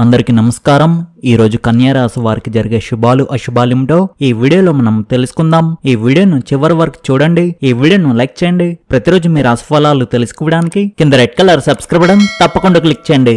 అందరికీ నమస్కారం ఈ రోజు రాశి వారికి జరిగే శుభాలు అశుభాలేమిటో ఈ వీడియోలో మనం తెలుసుకుందాం ఈ వీడియోను చివరి వరకు చూడండి ఈ వీడియోను లైక్ చేయండి ప్రతిరోజు మీ రాశిఫలాలు తెలుసుకోవడానికి కింద రెడ్ కలర్ సబ్స్క్రైబ్ బటన్ తప్పకుండా క్లిక్ చేయండి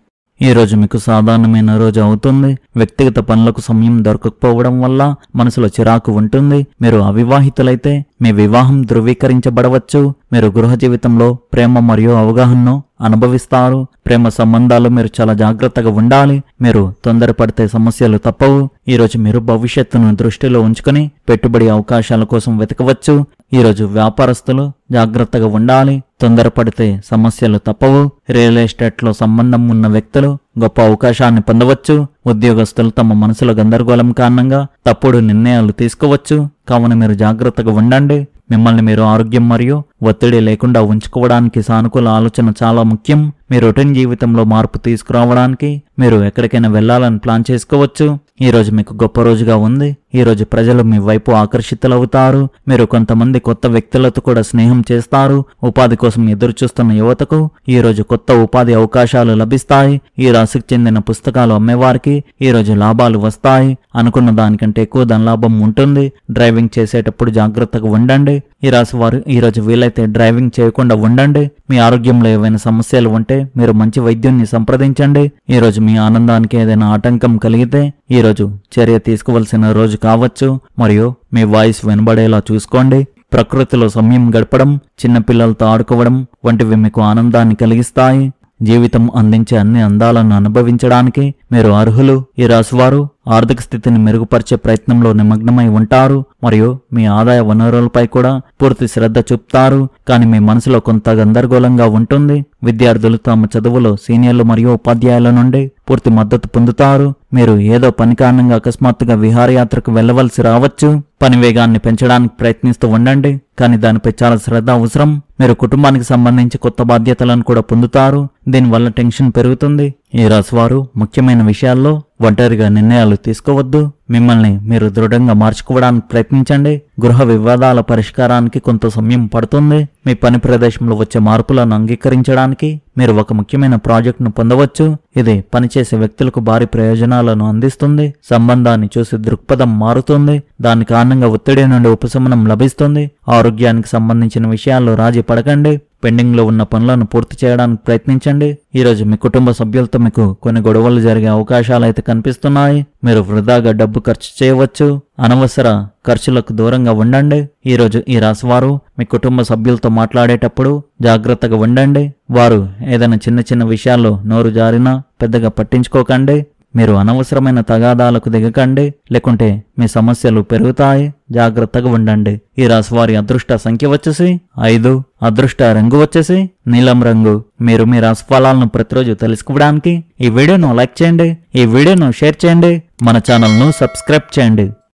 ఈ రోజు మీకు సాధారణమైన రోజు అవుతుంది వ్యక్తిగత పనులకు సమయం దొరకకపోవడం వల్ల మనసులో చిరాకు ఉంటుంది మీరు అవివాహితులైతే మీ వివాహం ధృవీకరించబడవచ్చు మీరు గృహ జీవితంలో ప్రేమ మరియు అవగాహనను అనుభవిస్తారు ప్రేమ సంబంధాలు మీరు చాలా జాగ్రత్తగా ఉండాలి మీరు తొందరపడితే సమస్యలు తప్పవు ఈరోజు మీరు భవిష్యత్తును దృష్టిలో ఉంచుకుని పెట్టుబడి అవకాశాల కోసం వెతకవచ్చు ఈరోజు వ్యాపారస్తులు జాగ్రత్తగా ఉండాలి తొందరపడితే సమస్యలు తప్పవు రియల్ ఎస్టేట్లో సంబంధం ఉన్న వ్యక్తులు గొప్ప అవకాశాన్ని పొందవచ్చు ఉద్యోగస్తులు తమ మనసులో గందరగోళం కారణంగా తప్పుడు నిర్ణయాలు తీసుకోవచ్చు కావున మీరు జాగ్రత్తగా ఉండండి మిమ్మల్ని మీరు ఆరోగ్యం మరియు ఒత్తిడి లేకుండా ఉంచుకోవడానికి సానుకూల ఆలోచన చాలా ముఖ్యం మీ రొటీన్ జీవితంలో మార్పు తీసుకురావడానికి మీరు ఎక్కడికైనా వెళ్లాలని ప్లాన్ చేసుకోవచ్చు ఈ రోజు మీకు గొప్ప రోజుగా ఉంది ఈ రోజు ప్రజలు మీ వైపు ఆకర్షితులవుతారు మీరు కొంతమంది కొత్త వ్యక్తులతో కూడా స్నేహం చేస్తారు ఉపాధి కోసం ఎదురు చూస్తున్న యువతకు ఈ రోజు కొత్త ఉపాధి అవకాశాలు లభిస్తాయి ఈ రాశికి చెందిన పుస్తకాలు అమ్మేవారికి ఈ రోజు లాభాలు వస్తాయి అనుకున్న దానికంటే ఎక్కువ ధనలాభం ఉంటుంది డ్రైవింగ్ చేసేటప్పుడు జాగ్రత్తగా ఉండండి ఈ రాశి వారు ఈ రోజు వీలైతే వీలైతే డ్రైవింగ్ చేయకుండా ఉండండి మీ ఆరోగ్యంలో ఏవైనా సమస్యలు ఉంటే మీరు మంచి వైద్యున్ని సంప్రదించండి ఈరోజు మీ ఆనందానికి ఏదైనా ఆటంకం కలిగితే ఈరోజు చర్య తీసుకోవలసిన రోజు కావచ్చు మరియు మీ వాయిస్ వినబడేలా చూసుకోండి ప్రకృతిలో సమయం గడపడం చిన్నపిల్లలతో ఆడుకోవడం వంటివి మీకు ఆనందాన్ని కలిగిస్తాయి జీవితం అందించే అన్ని అందాలను అనుభవించడానికి మీరు అర్హులు ఈ రాశివారు ఆర్థిక స్థితిని మెరుగుపరిచే ప్రయత్నంలో నిమగ్నమై ఉంటారు మరియు మీ ఆదాయ వనరులపై కూడా పూర్తి శ్రద్ధ చూపుతారు కానీ మీ మనసులో కొంత గందరగోళంగా ఉంటుంది విద్యార్థులు తమ చదువులో సీనియర్లు మరియు ఉపాధ్యాయుల నుండి పూర్తి మద్దతు పొందుతారు మీరు ఏదో పని కారణంగా అకస్మాత్తుగా విహారయాత్రకు వెళ్ళవలసి రావచ్చు పని వేగాన్ని పెంచడానికి ప్రయత్నిస్తూ ఉండండి కానీ దానిపై చాలా శ్రద్ధ అవసరం మీరు కుటుంబానికి సంబంధించి కొత్త బాధ్యతలను కూడా పొందుతారు దీనివల్ల టెన్షన్ పెరుగుతుంది ఈ రాశివారు ముఖ్యమైన విషయాల్లో ఒంటరిగా నిర్ణయాలు తీసుకోవద్దు మిమ్మల్ని మీరు దృఢంగా మార్చుకోవడానికి ప్రయత్నించండి గృహ వివాదాల పరిష్కారానికి కొంత సమయం పడుతుంది మీ పని ప్రదేశంలో వచ్చే మార్పులను అంగీకరించడానికి మీరు ఒక ముఖ్యమైన ప్రాజెక్టును పొందవచ్చు ఇది పనిచేసే వ్యక్తులకు భారీ ప్రయోజనాలను అందిస్తుంది సంబంధాన్ని చూసి దృక్పథం మారుతుంది దాని కారణంగా ఒత్తిడి నుండి ఉపశమనం లభిస్తుంది ఆరోగ్యానికి సంబంధించిన విషయాల్లో రాజీ పడకండి పెండింగ్లో ఉన్న పనులను పూర్తి చేయడానికి ప్రయత్నించండి ఈరోజు మీ కుటుంబ సభ్యులతో మీకు కొన్ని గొడవలు జరిగే అవకాశాలు అయితే కనిపిస్తున్నాయి మీరు వృధాగా డబ్బు ఖర్చు చేయవచ్చు అనవసర ఖర్చులకు దూరంగా ఉండండి ఈరోజు ఈ రాశివారు మీ కుటుంబ సభ్యులతో మాట్లాడేటప్పుడు జాగ్రత్తగా ఉండండి వారు ఏదైనా చిన్న చిన్న విషయాల్లో నోరు జారినా పెద్దగా పట్టించుకోకండి మీరు అనవసరమైన తగాదాలకు దిగకండి లేకుంటే మీ సమస్యలు పెరుగుతాయి జాగ్రత్తగా ఉండండి ఈ రాశివారి అదృష్ట సంఖ్య వచ్చేసి ఐదు అదృష్ట రంగు వచ్చేసి నీలం రంగు మీరు మీ రాశి ఫలాలను ప్రతిరోజు తెలుసుకోవడానికి ఈ వీడియోను లైక్ చేయండి ఈ వీడియోను షేర్ చేయండి మన ఛానల్ను సబ్స్క్రైబ్ చేయండి